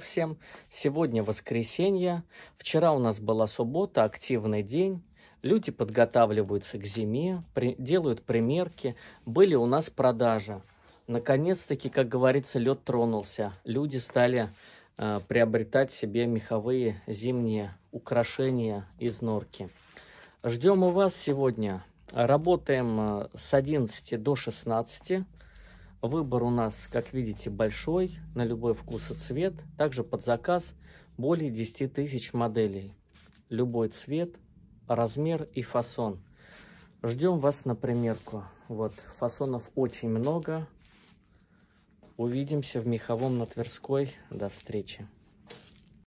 всем. Сегодня воскресенье. Вчера у нас была суббота, активный день. Люди подготавливаются к зиме, при, делают примерки. Были у нас продажи. Наконец-таки, как говорится, лед тронулся. Люди стали э, приобретать себе меховые зимние украшения из норки. Ждем у вас сегодня. Работаем э, с 11 до 16. Выбор у нас, как видите, большой, на любой вкус и цвет. Также под заказ более 10 тысяч моделей. Любой цвет, размер и фасон. Ждем вас на примерку. Вот, фасонов очень много. Увидимся в меховом на Тверской. До встречи.